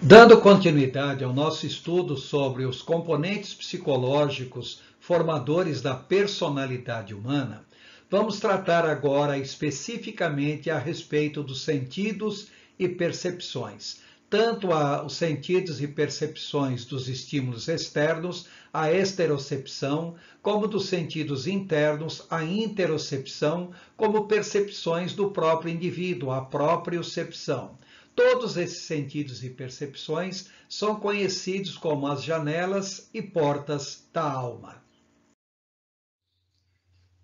Dando continuidade ao nosso estudo sobre os componentes psicológicos formadores da personalidade humana, vamos tratar agora especificamente a respeito dos sentidos e percepções, tanto a, os sentidos e percepções dos estímulos externos, a esterocepção, como dos sentidos internos, a interocepção, como percepções do próprio indivíduo, a propriocepção. Todos esses sentidos e percepções são conhecidos como as janelas e portas da alma.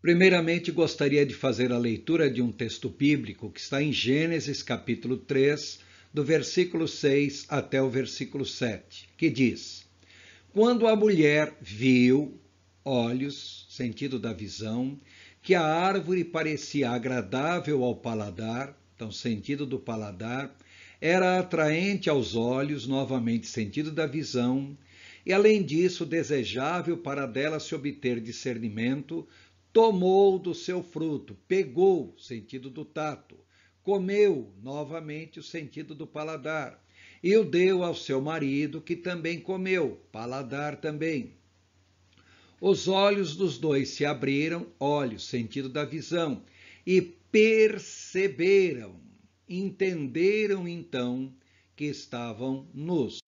Primeiramente, gostaria de fazer a leitura de um texto bíblico que está em Gênesis capítulo 3, do versículo 6 até o versículo 7, que diz: Quando a mulher viu, olhos, sentido da visão, que a árvore parecia agradável ao paladar, então sentido do paladar, era atraente aos olhos, novamente sentido da visão, e além disso desejável para dela se obter discernimento, tomou do seu fruto, pegou, sentido do tato, comeu, novamente o sentido do paladar, e o deu ao seu marido, que também comeu, paladar também. Os olhos dos dois se abriram, olhos, sentido da visão, e perceberam, entenderam então que estavam nus.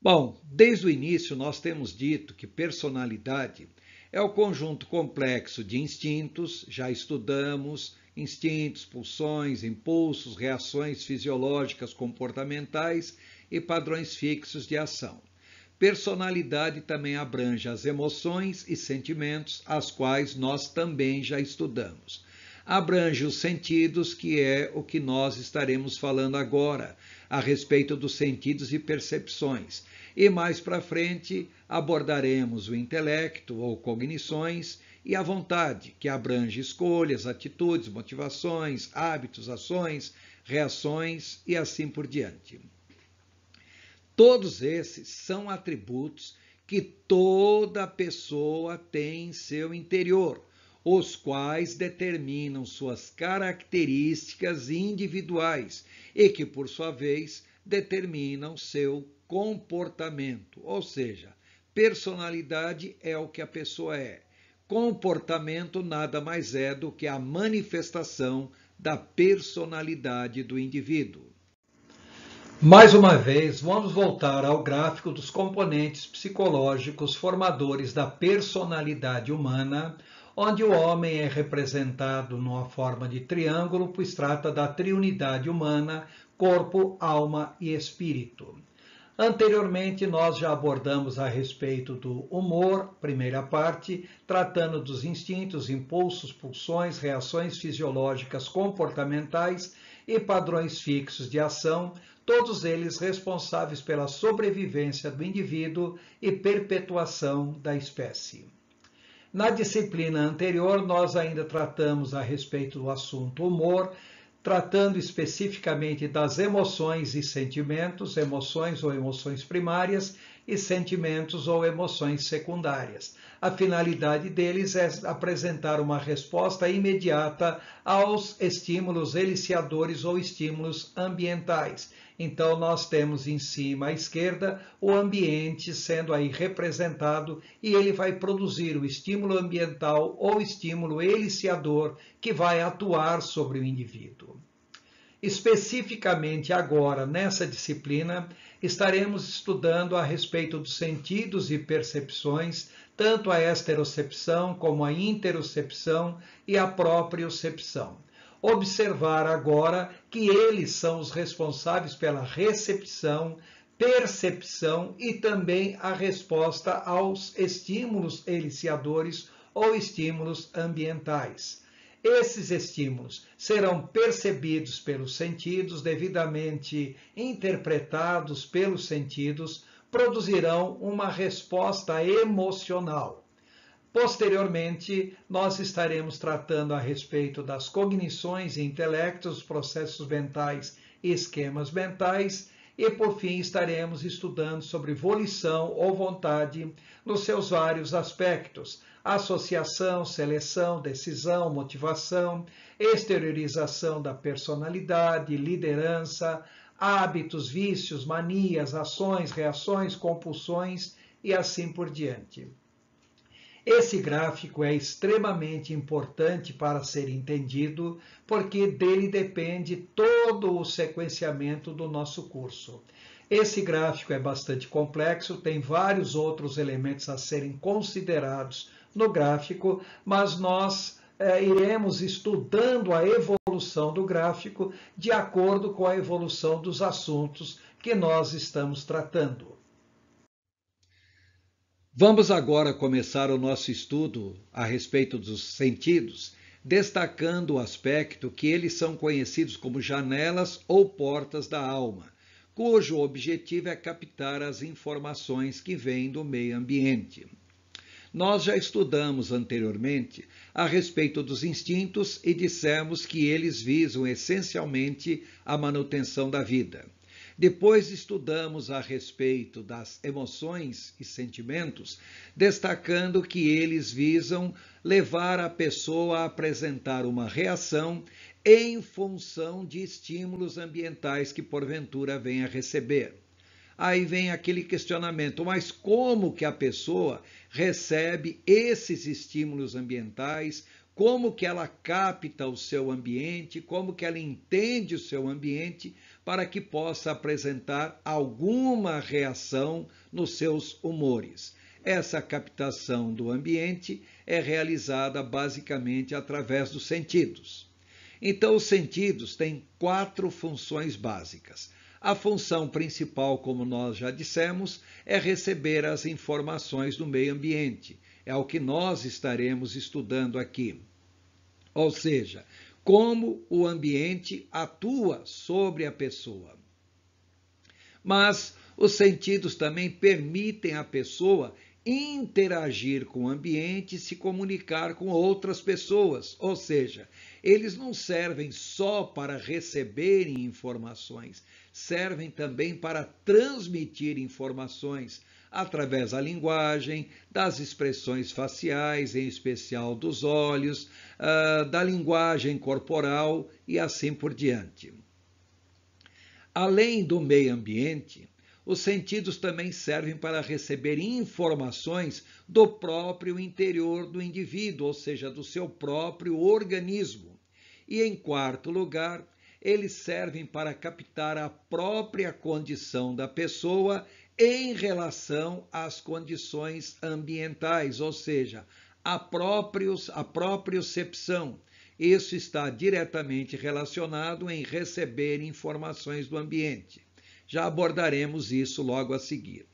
Bom, desde o início nós temos dito que personalidade é o conjunto complexo de instintos, já estudamos instintos, pulsões, impulsos, reações fisiológicas comportamentais e padrões fixos de ação. Personalidade também abrange as emoções e sentimentos, as quais nós também já estudamos abrange os sentidos, que é o que nós estaremos falando agora, a respeito dos sentidos e percepções. E mais para frente abordaremos o intelecto ou cognições e a vontade, que abrange escolhas, atitudes, motivações, hábitos, ações, reações e assim por diante. Todos esses são atributos que toda pessoa tem em seu interior, os quais determinam suas características individuais e que, por sua vez, determinam seu comportamento. Ou seja, personalidade é o que a pessoa é. Comportamento nada mais é do que a manifestação da personalidade do indivíduo. Mais uma vez, vamos voltar ao gráfico dos componentes psicológicos formadores da personalidade humana onde o homem é representado numa forma de triângulo, pois trata da triunidade humana, corpo, alma e espírito. Anteriormente, nós já abordamos a respeito do humor, primeira parte, tratando dos instintos, impulsos, pulsões, reações fisiológicas comportamentais e padrões fixos de ação, todos eles responsáveis pela sobrevivência do indivíduo e perpetuação da espécie. Na disciplina anterior, nós ainda tratamos a respeito do assunto humor, tratando especificamente das emoções e sentimentos, emoções ou emoções primárias e sentimentos ou emoções secundárias. A finalidade deles é apresentar uma resposta imediata aos estímulos eliciadores ou estímulos ambientais. Então, nós temos em cima à esquerda o ambiente sendo aí representado e ele vai produzir o estímulo ambiental ou estímulo eliciador que vai atuar sobre o indivíduo. Especificamente agora nessa disciplina, estaremos estudando a respeito dos sentidos e percepções, tanto a esterocepção como a interocepção e a propriocepção. Observar agora que eles são os responsáveis pela recepção, percepção e também a resposta aos estímulos eliciadores ou estímulos ambientais. Esses estímulos serão percebidos pelos sentidos, devidamente interpretados pelos sentidos, produzirão uma resposta emocional. Posteriormente, nós estaremos tratando a respeito das cognições e intelectos, processos mentais e esquemas mentais, e por fim, estaremos estudando sobre volição ou vontade nos seus vários aspectos: associação, seleção, decisão, motivação, exteriorização da personalidade, liderança, hábitos, vícios, manias, ações, reações, compulsões e assim por diante. Esse gráfico é extremamente importante para ser entendido, porque dele depende todo o sequenciamento do nosso curso. Esse gráfico é bastante complexo, tem vários outros elementos a serem considerados no gráfico, mas nós é, iremos estudando a evolução do gráfico de acordo com a evolução dos assuntos que nós estamos tratando. Vamos agora começar o nosso estudo a respeito dos sentidos, destacando o aspecto que eles são conhecidos como janelas ou portas da alma, cujo objetivo é captar as informações que vêm do meio ambiente. Nós já estudamos anteriormente a respeito dos instintos e dissemos que eles visam essencialmente a manutenção da vida. Depois estudamos a respeito das emoções e sentimentos, destacando que eles visam levar a pessoa a apresentar uma reação em função de estímulos ambientais que porventura venha a receber. Aí vem aquele questionamento, mas como que a pessoa recebe esses estímulos ambientais? como que ela capta o seu ambiente, como que ela entende o seu ambiente para que possa apresentar alguma reação nos seus humores. Essa captação do ambiente é realizada basicamente através dos sentidos. Então, os sentidos têm quatro funções básicas. A função principal, como nós já dissemos, é receber as informações do meio ambiente. É o que nós estaremos estudando aqui. Ou seja, como o ambiente atua sobre a pessoa. Mas os sentidos também permitem à pessoa interagir com o ambiente e se comunicar com outras pessoas, ou seja, eles não servem só para receberem informações, servem também para transmitir informações, através da linguagem, das expressões faciais, em especial dos olhos, ah, da linguagem corporal e assim por diante. Além do meio ambiente, os sentidos também servem para receber informações do próprio interior do indivíduo, ou seja, do seu próprio organismo. E em quarto lugar, eles servem para captar a própria condição da pessoa em relação às condições ambientais, ou seja, a, próprios, a propriocepção. Isso está diretamente relacionado em receber informações do ambiente. Já abordaremos isso logo a seguir.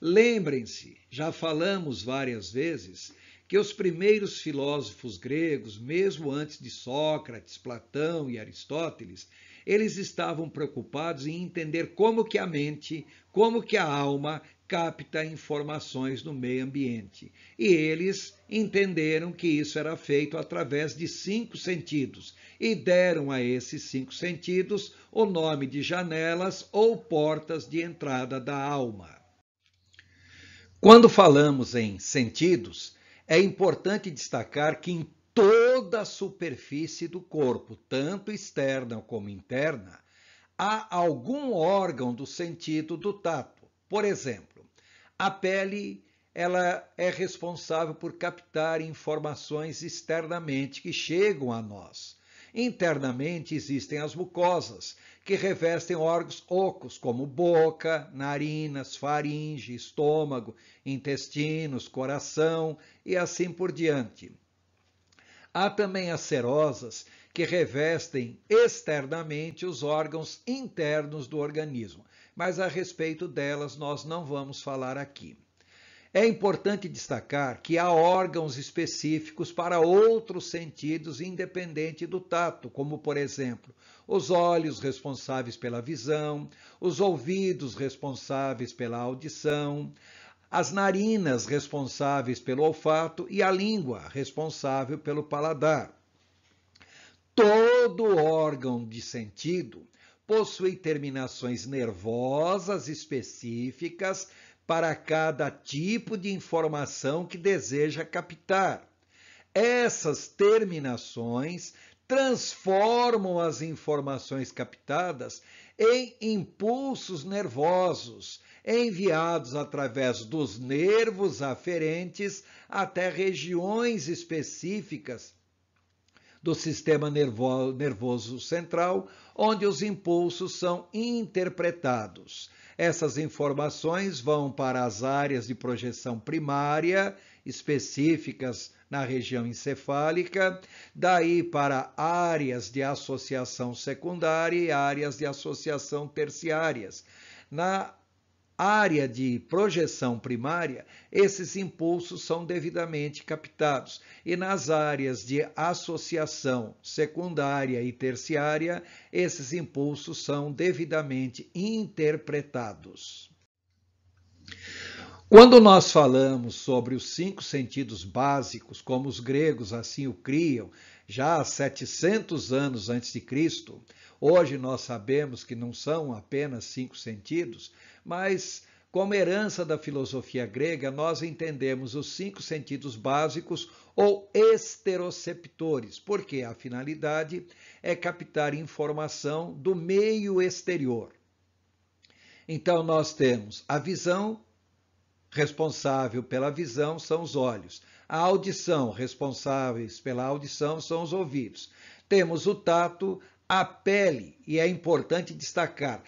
Lembrem-se, já falamos várias vezes que os primeiros filósofos gregos, mesmo antes de Sócrates, Platão e Aristóteles, eles estavam preocupados em entender como que a mente, como que a alma capta informações no meio ambiente. E eles entenderam que isso era feito através de cinco sentidos e deram a esses cinco sentidos o nome de janelas ou portas de entrada da alma. Quando falamos em sentidos, é importante destacar que em toda a superfície do corpo, tanto externa como interna, a algum órgão do sentido do tato. Por exemplo, a pele ela é responsável por captar informações externamente que chegam a nós. Internamente existem as mucosas, que revestem órgãos ocos, como boca, narinas, faringe, estômago, intestinos, coração e assim por diante. Há também as serosas, que revestem externamente os órgãos internos do organismo, mas a respeito delas nós não vamos falar aqui. É importante destacar que há órgãos específicos para outros sentidos independente do tato, como, por exemplo, os olhos responsáveis pela visão, os ouvidos responsáveis pela audição, as narinas responsáveis pelo olfato e a língua responsável pelo paladar. Todo órgão de sentido possui terminações nervosas específicas para cada tipo de informação que deseja captar. Essas terminações transformam as informações captadas em impulsos nervosos enviados através dos nervos aferentes até regiões específicas do sistema nervoso central, onde os impulsos são interpretados. Essas informações vão para as áreas de projeção primária, específicas na região encefálica, daí para áreas de associação secundária e áreas de associação terciárias. Na área de projeção primária, esses impulsos são devidamente captados, e nas áreas de associação secundária e terciária, esses impulsos são devidamente interpretados. Quando nós falamos sobre os cinco sentidos básicos, como os gregos assim o criam, já há 700 anos antes de Cristo, Hoje nós sabemos que não são apenas cinco sentidos, mas como herança da filosofia grega, nós entendemos os cinco sentidos básicos ou esteroceptores, porque a finalidade é captar informação do meio exterior. Então, nós temos a visão, responsável pela visão são os olhos. A audição, responsáveis pela audição são os ouvidos. Temos o tato, a pele, e é importante destacar,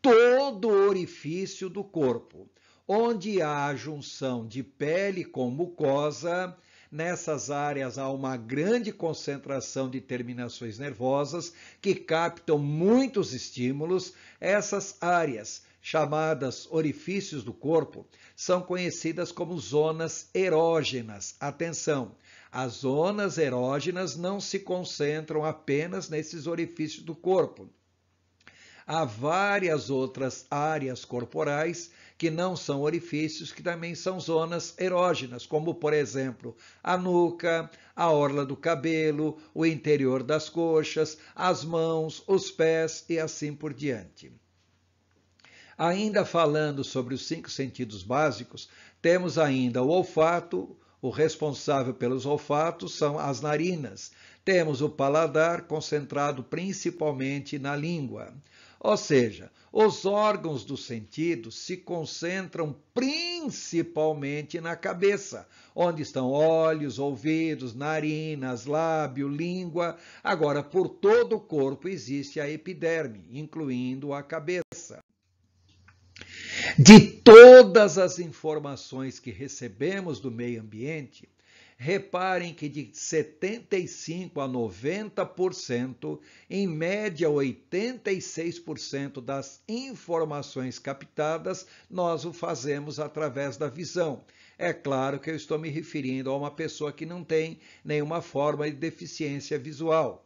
todo o orifício do corpo. Onde há a junção de pele com mucosa, nessas áreas há uma grande concentração de terminações nervosas que captam muitos estímulos. Essas áreas, chamadas orifícios do corpo, são conhecidas como zonas erógenas. Atenção! As zonas erógenas não se concentram apenas nesses orifícios do corpo. Há várias outras áreas corporais que não são orifícios, que também são zonas erógenas, como, por exemplo, a nuca, a orla do cabelo, o interior das coxas, as mãos, os pés e assim por diante. Ainda falando sobre os cinco sentidos básicos, temos ainda o olfato, o responsável pelos olfatos são as narinas. Temos o paladar concentrado principalmente na língua. Ou seja, os órgãos do sentido se concentram principalmente na cabeça, onde estão olhos, ouvidos, narinas, lábio, língua. Agora, por todo o corpo existe a epiderme, incluindo a cabeça de todas as informações que recebemos do meio ambiente, reparem que de 75% a 90%, em média 86% das informações captadas, nós o fazemos através da visão. É claro que eu estou me referindo a uma pessoa que não tem nenhuma forma de deficiência visual.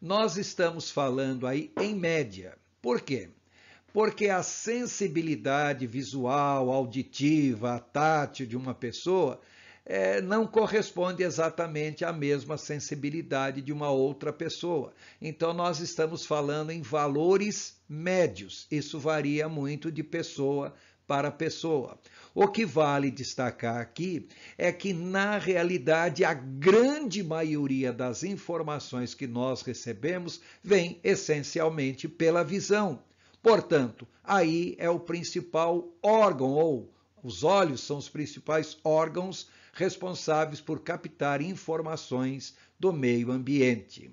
Nós estamos falando aí em média. Por quê? Porque a sensibilidade visual, auditiva, tátil de uma pessoa é, não corresponde exatamente à mesma sensibilidade de uma outra pessoa. Então, nós estamos falando em valores médios. Isso varia muito de pessoa para a pessoa. O que vale destacar aqui é que, na realidade, a grande maioria das informações que nós recebemos vem essencialmente pela visão. Portanto, aí é o principal órgão, ou os olhos são os principais órgãos responsáveis por captar informações do meio ambiente.